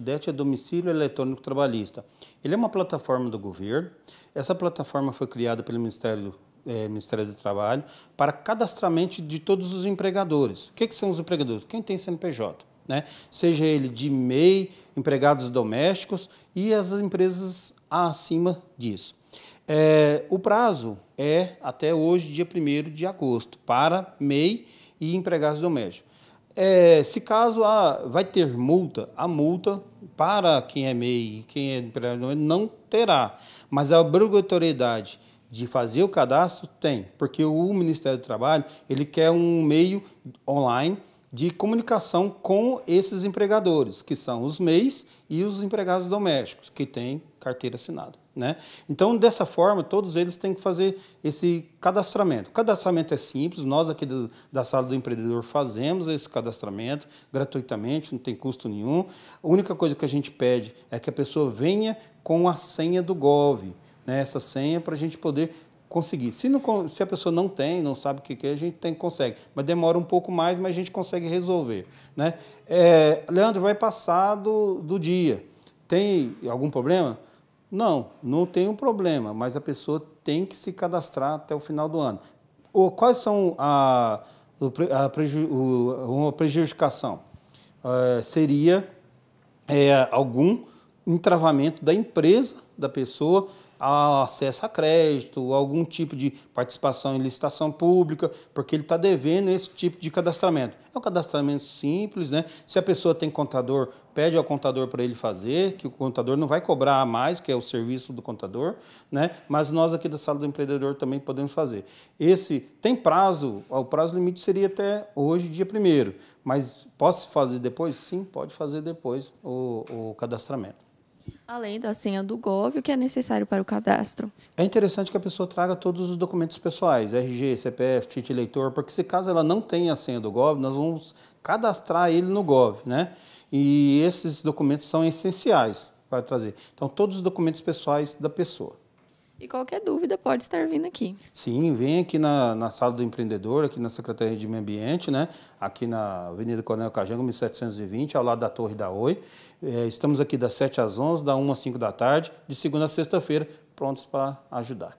O DET é Domicílio Eletrônico Trabalhista. Ele é uma plataforma do governo. Essa plataforma foi criada pelo Ministério, é, Ministério do Trabalho para cadastramento de todos os empregadores. O que, que são os empregadores? Quem tem CNPJ. Né? Seja ele de MEI, empregados domésticos e as empresas acima disso. É, o prazo é até hoje, dia 1 de agosto, para MEI e empregados domésticos. É, se caso há, ah, vai ter multa, a multa para quem é MEI e quem é empreendedor não terá, mas a obrigatoriedade de fazer o cadastro tem, porque o Ministério do Trabalho ele quer um meio online de comunicação com esses empregadores, que são os MEIs e os empregados domésticos, que têm carteira assinada. Né? Então, dessa forma, todos eles têm que fazer esse cadastramento. O cadastramento é simples, nós aqui do, da sala do empreendedor fazemos esse cadastramento gratuitamente, não tem custo nenhum. A única coisa que a gente pede é que a pessoa venha com a senha do GOV, né? essa senha para a gente poder conseguir. Se, não, se a pessoa não tem, não sabe o que, é, a gente tem, consegue. Mas demora um pouco mais, mas a gente consegue resolver. Né? É, Leandro, vai passar do, do dia. Tem algum problema? Não, não tem um problema, mas a pessoa tem que se cadastrar até o final do ano. Ou quais são a, a preju, uma prejudicação? É, seria é, algum entravamento da empresa da pessoa acesso a crédito, algum tipo de participação em licitação pública, porque ele está devendo esse tipo de cadastramento. É um cadastramento simples, né? Se a pessoa tem contador, pede ao contador para ele fazer, que o contador não vai cobrar mais, que é o serviço do contador, né? Mas nós aqui da sala do empreendedor também podemos fazer. Esse tem prazo, o prazo limite seria até hoje, dia 1 mas posso fazer depois? Sim, pode fazer depois o, o cadastramento. Além da senha do GOV, o que é necessário para o cadastro. É interessante que a pessoa traga todos os documentos pessoais, RG, CPF, título eleitor, porque se caso ela não tenha a senha do GOV, nós vamos cadastrar ele no GOV, né? E esses documentos são essenciais para trazer. Então, todos os documentos pessoais da pessoa. E qualquer dúvida pode estar vindo aqui. Sim, vem aqui na, na sala do empreendedor, aqui na Secretaria de Meio Ambiente, né? aqui na Avenida Coronel Cajango, 1720, ao lado da Torre da Oi. É, estamos aqui das 7 às 11, da 1 às 5 da tarde, de segunda a sexta-feira, prontos para ajudar.